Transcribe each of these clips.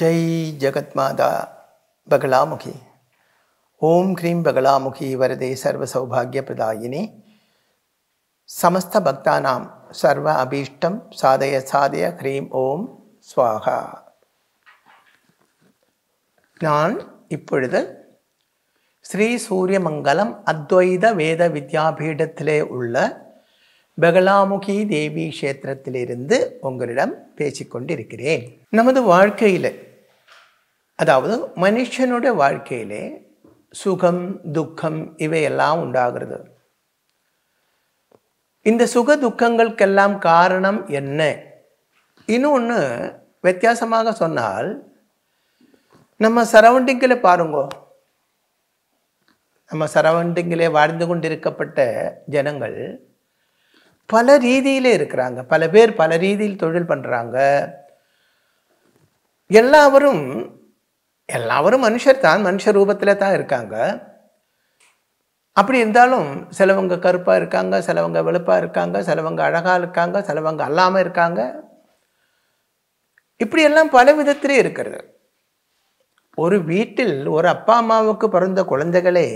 ஜெய் ஜெகத்மாதா பகலாமுகி ஓம் ஹ்ரீம் பகலாமுகி வரதே சர்வ சௌபாகிய பிரதாயினி சமஸ்த பக்தானாம் சர்வ அபீஷ்டம் சாதய சாதய ஹ்ரீம் ஓம் ஸ்வாகா நான் இப்பொழுது ஸ்ரீ சூரியமங்கலம் அத்வைத வேத வித்யாபீடத்திலே உள்ள பகலாமுகி தேவி கஷேத்திரத்திலிருந்து உங்களிடம் பேசிக்கொண்டிருக்கிறேன் நமது வாழ்க்கையில் அதாவது மனுஷனோட வாழ்க்கையிலே சுகம் துக்கம் இவையெல்லாம் உண்டாகிறது இந்த சுக துக்கங்களுக்கெல்லாம் காரணம் என்ன இன்னொன்று வித்தியாசமாக சொன்னால் நம்ம சரவுண்டிங்கில் பாருங்கோ நம்ம சரவுண்டிங்கிலே வாழ்ந்து கொண்டிருக்கப்பட்ட ஜனங்கள் பல ரீதியிலே இருக்கிறாங்க பல பேர் பல ரீதியில் தொழில் பண்ணுறாங்க எல்லாவரும் எல்லாவரும் மனுஷர் தான் மனுஷ ரூபத்தில் தான் இருக்காங்க அப்படி இருந்தாலும் சிலவங்க கருப்பாக இருக்காங்க சிலவங்க வெளுப்பாக இருக்காங்க சிலவங்க அழகாக இருக்காங்க சிலவங்க அல்லாமல் இருக்காங்க இப்படியெல்லாம் பல விதத்திலே இருக்கிறது ஒரு வீட்டில் ஒரு அப்பா அம்மாவுக்கு பிறந்த குழந்தைகளே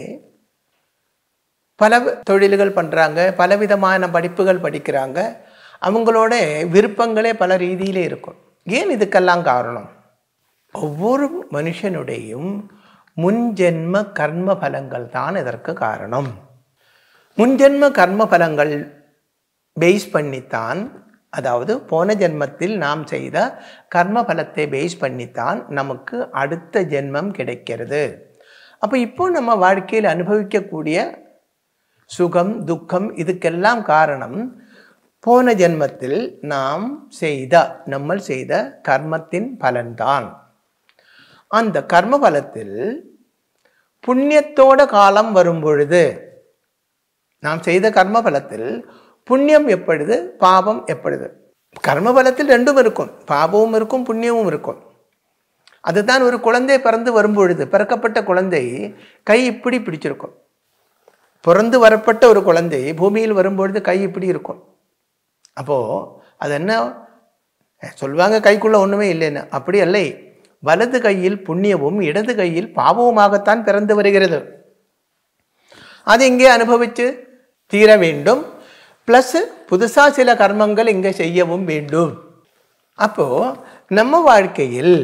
பல தொழில்கள் பண்ணுறாங்க பலவிதமான படிப்புகள் படிக்கிறாங்க அவங்களோட விருப்பங்களே பல ரீதியிலே இருக்கும் ஏன் இதுக்கெல்லாம் காரணம் ஒவ்வொரு மனுஷனுடையும் முன்ஜென்ம கர்ம பலங்கள் தான் இதற்கு காரணம் முன்ஜென்ம கர்ம பலங்கள் பேஸ் பண்ணித்தான் அதாவது போன ஜென்மத்தில் நாம் செய்த கர்ம பலத்தை பேஸ் பண்ணித்தான் நமக்கு அடுத்த ஜென்மம் கிடைக்கிறது அப்போ இப்போ நம்ம வாழ்க்கையில் அனுபவிக்கக்கூடிய சுகம் துக்கம் இதுக்கெல்லாம் காரணம் போன ஜென்மத்தில் நாம் செய்த நம்ம செய்த கர்மத்தின் பலன்தான் அந்த கர்ம பலத்தில் புண்ணியத்தோட காலம் வரும் பொழுது நாம் செய்த கர்ம பலத்தில் புண்ணியம் எப்பொழுது பாபம் எப்பொழுது கர்ம பலத்தில் ரெண்டும் இருக்கும் பாபமும் இருக்கும் புண்ணியமும் இருக்கும் அதுதான் ஒரு குழந்தை பிறந்து வரும்பொழுது பிறக்கப்பட்ட குழந்தை கை இப்படி பிடிச்சிருக்கும் பிறந்து வரப்பட்ட ஒரு குழந்தை பூமியில் வரும்பொழுது கை இப்படி இருக்கும் அப்போது அது என்ன சொல்வாங்க கைக்குள்ளே ஒன்றுமே இல்லைன்னு அப்படி இல்லை வலது கையில் புண்ணியமும் இடது கையில் பாவவுமாகத்தான் பிறந்து வருகிறது அது இங்கே அனுபவித்து தீர வேண்டும் ப்ளஸ் புதுசாக சில கர்மங்கள் இங்கே செய்யவும் வேண்டும் அப்போது நம்ம வாழ்க்கையில்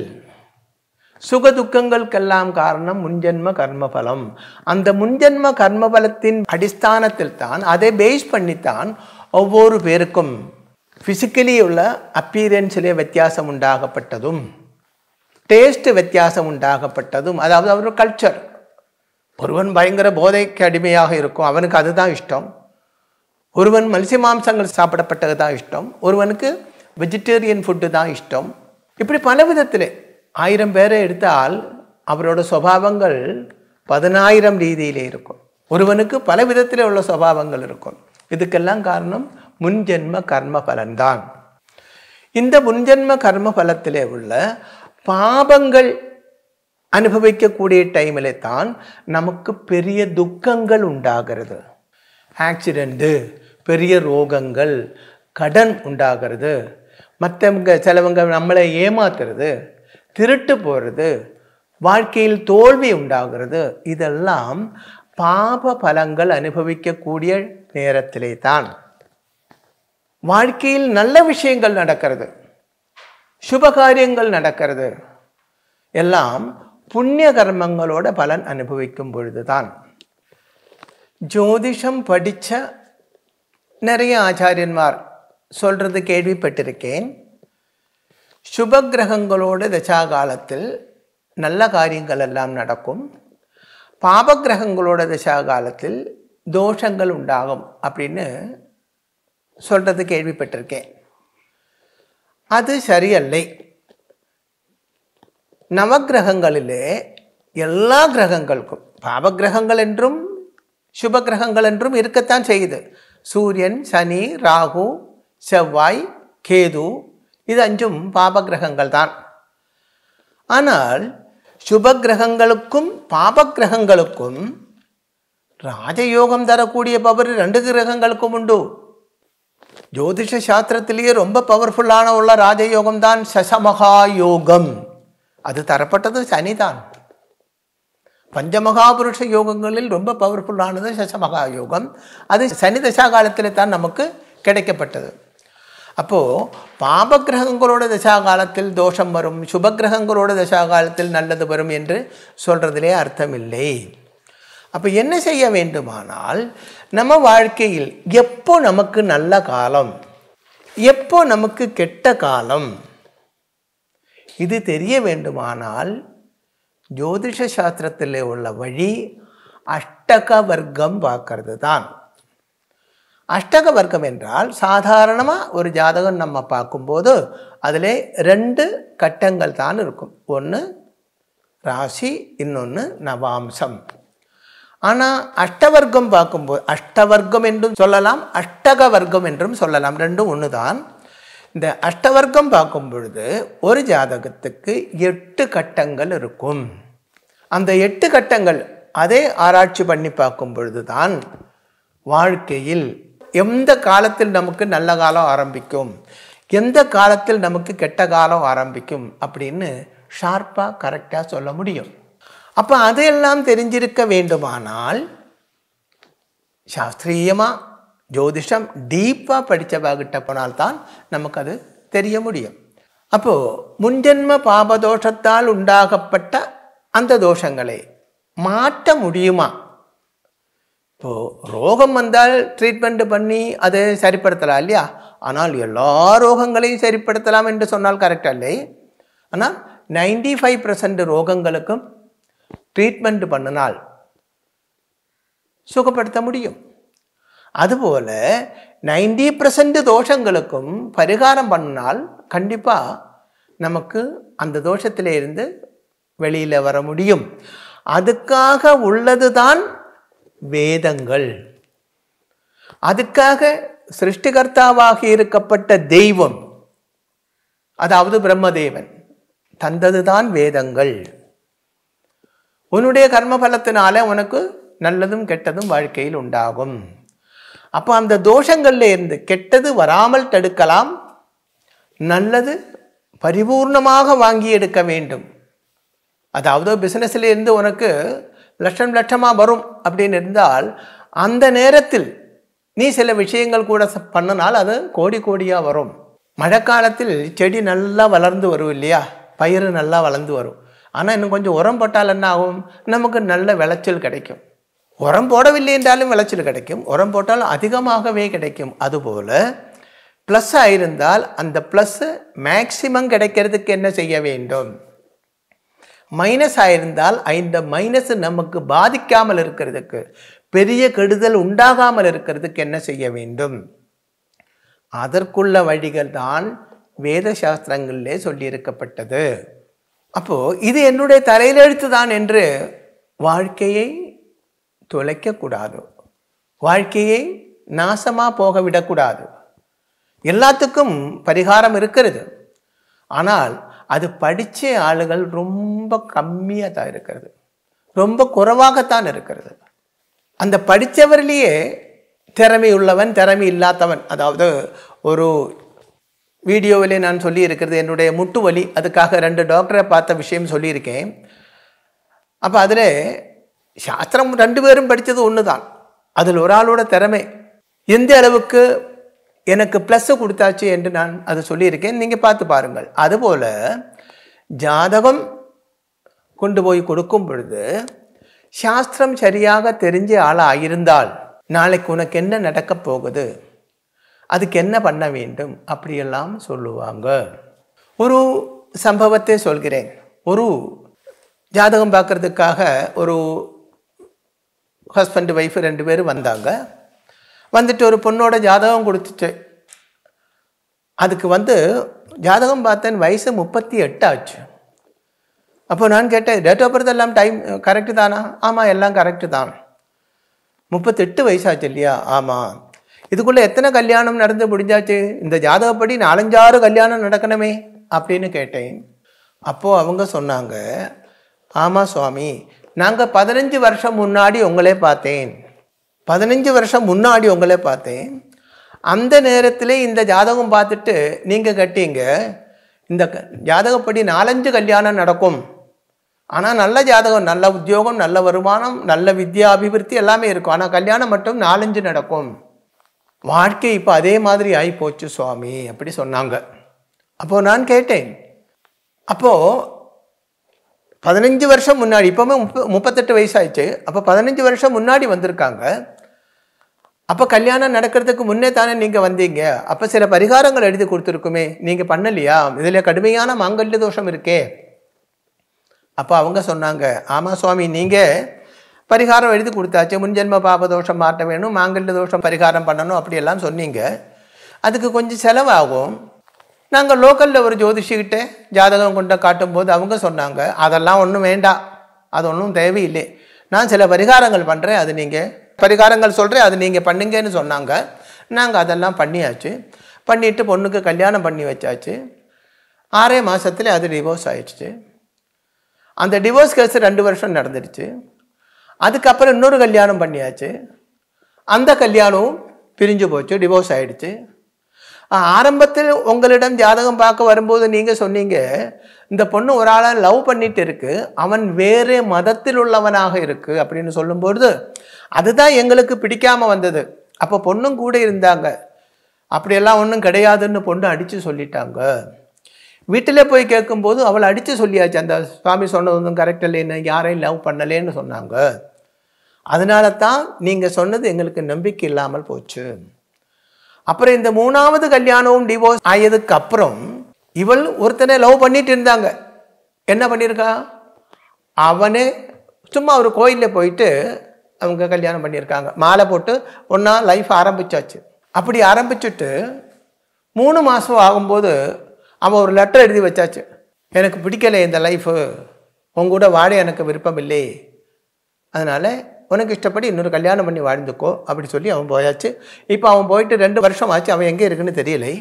சுக துக்கங்களுக்கெல்லாம் காரணம் முன்ஜென்ம கர்மபலம் அந்த முன்ஜென்ம கர்மபலத்தின் அடிஸ்தானத்தில் தான் அதை பேஸ் பண்ணித்தான் ஒவ்வொரு பேருக்கும் ஃபிசிக்கலி உள்ள அப்பீரியன்ஸிலே வித்தியாசம் உண்டாகப்பட்டதும் டேஸ்ட் வித்தியாசம் உண்டாகப்பட்டதும் அதாவது அவர் கல்ச்சர் ஒருவன் பயங்கர போதைக்கு அடிமையாக இருக்கும் அவனுக்கு அதுதான் இஷ்டம் ஒருவன் மல்சி மாம்சங்கள் சாப்பிடப்பட்டது தான் இஷ்டம் ஒருவனுக்கு வெஜிடேரியன் ஃபுட்டு தான் இஷ்டம் இப்படி பல விதத்தில் ஆயிரம் பேரை எடுத்தால் அவரோட சுபாவங்கள் பதினாயிரம் ரீதியிலே இருக்கும் ஒருவனுக்கு பல விதத்தில் உள்ள சுவாவங்கள் இருக்கும் இதுக்கெல்லாம் காரணம் முன்ஜென்ம கர்ம பலன்தான் இந்த முன்ஜென்ம கர்ம பலத்திலே உள்ள பாபங்கள் அனுபவிக்கக்கூடிய டைமில் தான் நமக்கு பெரிய துக்கங்கள் உண்டாகிறது ஆக்சிடெண்ட்டு பெரிய ரோகங்கள் கடன் உண்டாகிறது மற்றவங்க சிலவங்க நம்மளை ஏமாத்துறது திருட்டு போகிறது வாழ்க்கையில் தோல்வி உண்டாகிறது இதெல்லாம் பாப பலங்கள் அனுபவிக்கக்கூடிய நேரத்திலே தான் வாழ்க்கையில் நல்ல விஷயங்கள் நடக்கிறது சுபகாரியங்கள் நடக்கிறது எல்லாம் புண்ணிய கர்மங்களோட பலன் அனுபவிக்கும் பொழுதுதான் ஜோதிஷம் படித்த நிறைய ஆச்சாரியன்மார் சொல்கிறது கேள்விப்பட்டிருக்கேன் சுப கிரகங்களோட தசா காலத்தில் நல்ல காரியங்கள் எல்லாம் நடக்கும் பாபகிரகங்களோட தசா காலத்தில் தோஷங்கள் உண்டாகும் அப்படின்னு சொல்கிறது கேள்விப்பட்டிருக்கேன் அது சரியல்லை நவகிரகங்களிலே எல்லா கிரகங்களுக்கும் பாபகிரகங்கள் என்றும் சுப என்றும் இருக்கத்தான் செய்யுது சூரியன் சனி ராகு செவ்வாய் கேது இது அஞ்சும் பாபகிரகங்கள் தான் ஆனால் சுபகிரகங்களுக்கும் பாபகிரகங்களுக்கும் ராஜயோகம் தரக்கூடிய பவர் ரெண்டு கிரகங்களுக்கும் உண்டு ஜோதிஷ சாஸ்திரத்திலேயே ரொம்ப பவர்ஃபுல்லான உள்ள ராஜயோகம் தான் சசமகா யோகம் அது தரப்பட்டது சனிதான் பஞ்சமகாபுருஷ யோகங்களில் ரொம்ப பவர்ஃபுல்லானது சசமகா யோகம் அது சனி தசா காலத்தில் தான் நமக்கு கிடைக்கப்பட்டது அப்போது பாபகிரகங்களோட தசா காலத்தில் தோஷம் வரும் சுபகிரகங்களோட தசா காலத்தில் நல்லது வரும் என்று அர்த்தம் அர்த்தமில்லை அப்போ என்ன செய்ய வேண்டுமானால் நம்ம வாழ்க்கையில் எப்போ நமக்கு நல்ல காலம் எப்போ நமக்கு கெட்ட காலம் இது தெரிய வேண்டுமானால் ஜோதிஷ சாஸ்திரத்தில் உள்ள வழி அஷ்டக வர்க்கம் பார்க்கறது தான் அஷ்டக வர்க்கம் என்றால் சாதாரணமாக ஒரு ஜாதகம் நம்ம பார்க்கும்போது அதில் ரெண்டு கட்டங்கள் தான் இருக்கும் ஒன்று ராசி இன்னொன்று நவாம்சம் ஆனால் அஷ்டவர்க்கம் பார்க்கும்போது அஷ்டவர்க்கம் என்றும் சொல்லலாம் அஷ்டக வர்க்கம் என்றும் சொல்லலாம் ரெண்டும் ஒன்று தான் இந்த அஷ்டவர்க்கம் பார்க்கும் பொழுது ஒரு ஜாதகத்துக்கு எட்டு கட்டங்கள் இருக்கும் அந்த எட்டு கட்டங்கள் அதே ஆராய்ச்சி பண்ணி பார்க்கும் பொழுது தான் வாழ்க்கையில் எந்த காலத்தில் நமக்கு நல்ல காலம் ஆரம்பிக்கும் எந்த காலத்தில் நமக்கு கெட்ட காலம் ஆரம்பிக்கும் அப்படின்னு ஷார்ப்பாக கரெக்டாக சொல்ல முடியும் அப்போ அதையெல்லாம் தெரிஞ்சிருக்க வேண்டுமானால் சாஸ்திரீயமாக ஜோதிஷம் டீப்பாக படித்தவாகிட்ட போனால்தான் நமக்கு அது தெரிய முடியும் அப்போது முன்ஜென்ம பாபதோஷத்தால் உண்டாகப்பட்ட அந்த தோஷங்களை மாற்ற முடியுமா இப்போது ரோகம் வந்தால் ட்ரீட்மெண்ட்டு பண்ணி அதை சரிப்படுத்தலாம் இல்லையா ஆனால் எல்லா ரோகங்களையும் சரிப்படுத்தலாம் என்று சொன்னால் கரெக்டாக இல்லை ஆனால் நைன்டி ஃபைவ் பர்சன்ட் ரோகங்களுக்கும் ட்ரீட்மெண்ட் பண்ணினால் சுகப்படுத்த முடியும் அதுபோல் நைன்டி பர்சன்ட் தோஷங்களுக்கும் பரிகாரம் பண்ணினால் கண்டிப்பாக நமக்கு அந்த இருந்து வெளியில் வர முடியும் அதுக்காக உள்ளது தான் வேதங்கள் அதுக்காக சிருஷ்டிகர்த்தாவாக இருக்கப்பட்ட தெய்வம் அதாவது பிரம்மதேவன் தந்ததுதான் வேதங்கள் உன்னுடைய கர்மபலத்தினால உனக்கு நல்லதும் கெட்டதும் வாழ்க்கையில் உண்டாகும் அப்போ அந்த தோஷங்கள்ல இருந்து கெட்டது வராமல் தடுக்கலாம் நல்லது பரிபூர்ணமாக வாங்கி எடுக்க வேண்டும் அதாவது பிஸ்னஸ்ல இருந்து உனக்கு லட்சம் லட்சமாக வரும் அப்படின்னு இருந்தால் அந்த நேரத்தில் நீ சில விஷயங்கள் கூட பண்ணினால் அது கோடி கோடியாக வரும் மழைக்காலத்தில் செடி நல்லா வளர்ந்து வரும் இல்லையா பயிர் நல்லா வளர்ந்து வரும் ஆனால் இன்னும் கொஞ்சம் உரம் போட்டால் என்ன ஆகும் நமக்கு நல்ல விளைச்சல் கிடைக்கும் உரம் போடவில்லை என்றாலும் விளைச்சல் கிடைக்கும் உரம் போட்டாலும் அதிகமாகவே கிடைக்கும் அதுபோல் ப்ளஸ் ஆயிருந்தால் அந்த ப்ளஸ்ஸு மேக்சிமம் கிடைக்கிறதுக்கு என்ன செய்ய வேண்டும் மைனஸ் ஆயிருந்தால் இந்த மைனஸ் நமக்கு பாதிக்காமல் இருக்கிறதுக்கு பெரிய கெடுதல் உண்டாகாமல் இருக்கிறதுக்கு என்ன செய்ய வேண்டும் அதற்குள்ள வழிகள் தான் வேத சாஸ்திரங்களிலே சொல்லியிருக்கப்பட்டது அப்போது இது என்னுடைய தலையில் தான் என்று வாழ்க்கையை தொலைக்கக்கூடாது வாழ்க்கையை நாசமாக போக விடக்கூடாது எல்லாத்துக்கும் பரிகாரம் இருக்கிறது ஆனால் அது படித்த ஆளுகள் ரொம்ப கம்மியாக தான் இருக்கிறது ரொம்ப குறைவாகத்தான் இருக்கிறது அந்த படித்தவர்லேயே திறமை உள்ளவன் திறமை இல்லாதவன் அதாவது ஒரு வீடியோவிலே நான் சொல்லியிருக்கிறது என்னுடைய முட்டு வலி அதுக்காக ரெண்டு டாக்டரை பார்த்த விஷயம் சொல்லியிருக்கேன் அப்போ அதில் சாஸ்திரம் ரெண்டு பேரும் படித்தது ஒன்று தான் அதில் ஒரு ஆளோட திறமை எந்த அளவுக்கு எனக்கு ப்ளஸ்ஸு கொடுத்தாச்சு என்று நான் அதை சொல்லியிருக்கேன் நீங்கள் பார்த்து பாருங்கள் அதுபோல் ஜாதகம் கொண்டு போய் கொடுக்கும் பொழுது சாஸ்திரம் சரியாக தெரிஞ்ச ஆளாக இருந்தால் நாளைக்கு உனக்கு என்ன நடக்கப் போகுது அதுக்கு என்ன பண்ண வேண்டும் அப்படியெல்லாம் சொல்லுவாங்க ஒரு சம்பவத்தை சொல்கிறேன் ஒரு ஜாதகம் பார்க்குறதுக்காக ஒரு ஹஸ்பண்ட் ஒய்ஃபு ரெண்டு பேரும் வந்தாங்க வந்துட்டு ஒரு பொண்ணோட ஜாதகம் கொடுத்துச்சு அதுக்கு வந்து ஜாதகம் பார்த்தேன் வயசு முப்பத்தி எட்டு ஆச்சு அப்போ நான் கேட்டேன் டேட் ஆஃப் பர்த் எல்லாம் டைம் கரெக்டு தானா ஆமாம் எல்லாம் கரெக்டு தான் முப்பத்தெட்டு வயசாச்சு இல்லையா ஆமாம் இதுக்குள்ளே எத்தனை கல்யாணம் நடந்து முடிஞ்சாச்சு இந்த ஜாதகப்படி நாலஞ்சாறு கல்யாணம் நடக்கணுமே அப்படின்னு கேட்டேன் அப்போது அவங்க சொன்னாங்க ஆமாம் சுவாமி நாங்கள் பதினஞ்சு வருஷம் முன்னாடி உங்களே பார்த்தேன் பதினஞ்சு வருஷம் முன்னாடி உங்களே பார்த்தேன் அந்த நேரத்தில் இந்த ஜாதகம் பார்த்துட்டு நீங்கள் கட்டிங்க இந்த ஜாதகப்படி நாலஞ்சு கல்யாணம் நடக்கும் ஆனால் நல்ல ஜாதகம் நல்ல உத்தியோகம் நல்ல வருமானம் நல்ல வித்யா அபிவிருத்தி எல்லாமே இருக்கும் ஆனால் கல்யாணம் மட்டும் நாலஞ்சு நடக்கும் வாழ்க்கை இப்போ அதே மாதிரி ஆகி போச்சு சுவாமி அப்படி சொன்னாங்க அப்போது நான் கேட்டேன் அப்போது பதினஞ்சு வருஷம் முன்னாடி இப்போவுமே முப்ப முப்பத்தெட்டு வயசாயிடுச்சு அப்போ பதினஞ்சு வருஷம் முன்னாடி வந்திருக்காங்க அப்போ கல்யாணம் நடக்கிறதுக்கு முன்னே தானே நீங்கள் வந்தீங்க அப்போ சில பரிகாரங்கள் எழுதி கொடுத்துருக்குமே நீங்கள் பண்ணலையா இதில் கடுமையான மாங்கல்ய தோஷம் இருக்கே அப்போ அவங்க சொன்னாங்க ஆமாம் சுவாமி நீங்கள் பரிகாரம் எழுதி கொடுத்தாச்சு முன்ஜென்ம பாப தோஷம் மாற்ற வேணும் மாங்கல்ய தோஷம் பரிகாரம் பண்ணணும் அப்படியெல்லாம் சொன்னீங்க அதுக்கு கொஞ்சம் செலவாகும் நாங்கள் லோக்கலில் ஒரு ஜோதிஷிக்கிட்ட ஜாதகம் கொண்ட காட்டும்போது அவங்க சொன்னாங்க அதெல்லாம் ஒன்றும் வேண்டாம் அது ஒன்றும் தேவையில்லை நான் சில பரிகாரங்கள் பண்ணுறேன் அது நீங்கள் பரிகாரங்கள் சொல்கிறேன் அது நீங்கள் பண்ணுங்கன்னு சொன்னாங்க நாங்கள் அதெல்லாம் பண்ணியாச்சு பண்ணிவிட்டு பொண்ணுக்கு கல்யாணம் பண்ணி வச்சாச்சு ஆறே மாதத்துல அது டிவோர்ஸ் ஆயிடுச்சு அந்த டிவோர்ஸ் கேஸ் ரெண்டு வருஷம் நடந்துடுச்சு அதுக்கப்புறம் இன்னொரு கல்யாணம் பண்ணியாச்சு அந்த கல்யாணமும் பிரிஞ்சு போச்சு டிவோர்ஸ் ஆகிடுச்சு ஆரம்பத்தில் உங்களிடம் ஜாதகம் பார்க்க வரும்போது நீங்கள் சொன்னீங்க இந்த பொண்ணு ஒரு ஆளை லவ் பண்ணிட்டு இருக்கு அவன் வேறு மதத்தில் உள்ளவனாக இருக்கு அப்படின்னு சொல்லும்பொழுது அதுதான் எங்களுக்கு பிடிக்காம வந்தது அப்போ பொண்ணும் கூட இருந்தாங்க அப்படியெல்லாம் ஒன்றும் கிடையாதுன்னு பொண்ணு அடித்து சொல்லிட்டாங்க வீட்டில் போய் கேட்கும்போது அவள் அடித்து சொல்லியாச்சு அந்த சுவாமி சொன்னது ஒன்றும் கரெக்ட் இல்லைன்னு யாரையும் லவ் பண்ணலேன்னு சொன்னாங்க அதனால தான் நீங்கள் சொன்னது எங்களுக்கு நம்பிக்கை இல்லாமல் போச்சு அப்புறம் இந்த மூணாவது கல்யாணமும் டிவோர்ஸ் ஆயதுக்கு அப்புறம் இவள் ஒருத்தனை லவ் பண்ணிட்டு இருந்தாங்க என்ன பண்ணியிருக்கா அவனே சும்மா ஒரு கோயிலில் போயிட்டு அவங்க கல்யாணம் பண்ணியிருக்காங்க மாலை போட்டு ஒன்றா லைஃப் ஆரம்பித்தாச்சு அப்படி ஆரம்பிச்சுட்டு மூணு மாதம் ஆகும்போது அவன் ஒரு லெட்டர் எழுதி வச்சாச்சு எனக்கு பிடிக்கலை இந்த லைஃபு உங்கூட வாழ எனக்கு விருப்பம் இல்லை அதனால் உனக்கு இஷ்டப்படி இன்னொரு கல்யாணம் பண்ணி வாழ்ந்துக்கோ அப்படி சொல்லி அவன் போயாச்சு இப்போ அவன் போயிட்டு ரெண்டு வருஷம் ஆச்சு அவன் எங்கே இருக்குன்னு தெரியலை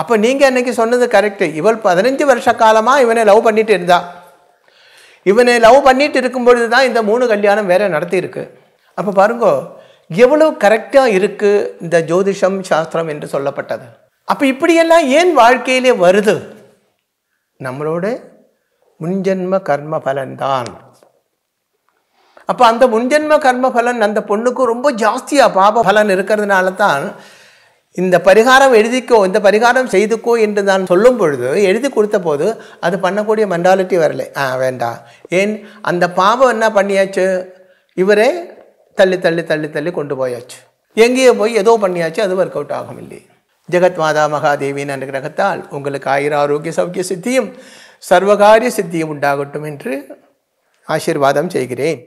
அப்போ நீங்கள் அன்றைக்கி சொன்னது கரெக்டு இவள் பதினஞ்சு வருஷ காலமாக இவனை லவ் பண்ணிட்டு இருந்தா இவனை லவ் பண்ணிட்டு இருக்கும்பொழுது தான் இந்த மூணு கல்யாணம் வேற நடத்தியிருக்கு அப்போ பாருங்கோ எவ்வளோ கரெக்டாக இருக்குது இந்த ஜோதிஷம் சாஸ்திரம் என்று சொல்லப்பட்டது அப்போ இப்படியெல்லாம் ஏன் வாழ்க்கையிலே வருது நம்மளோட முன்ஜென்ம கர்ம பலன்தான் அப்போ அந்த முன்ஜென்ம கர்ம பலன் அந்த பொண்ணுக்கு ரொம்ப ஜாஸ்தியாக பாப பலன் இருக்கிறதுனால தான் இந்த பரிகாரம் எழுதிக்கோ இந்த பரிகாரம் செய்துக்கோ என்று நான் சொல்லும் பொழுது எழுதி கொடுத்த போது அது பண்ணக்கூடிய மென்டாலிட்டி வரலை ஆ வேண்டாம் ஏன் அந்த பாவம் என்ன பண்ணியாச்சு இவரே தள்ளி தள்ளி தள்ளி தள்ளி கொண்டு போயாச்சு எங்கேயோ போய் ஏதோ பண்ணியாச்சு அது ஒர்க் அவுட் ஆகும் இல்லை ஜெகத் மாதா மகாதேவியின் அனுகிரகத்தால் உங்களுக்கு ஆயிர ஆரோக்கிய சௌக்கிய சித்தியும் சர்வகாரிய சித்தியும் உண்டாகட்டும் என்று ஆசீர்வாதம் செய்கிறேன்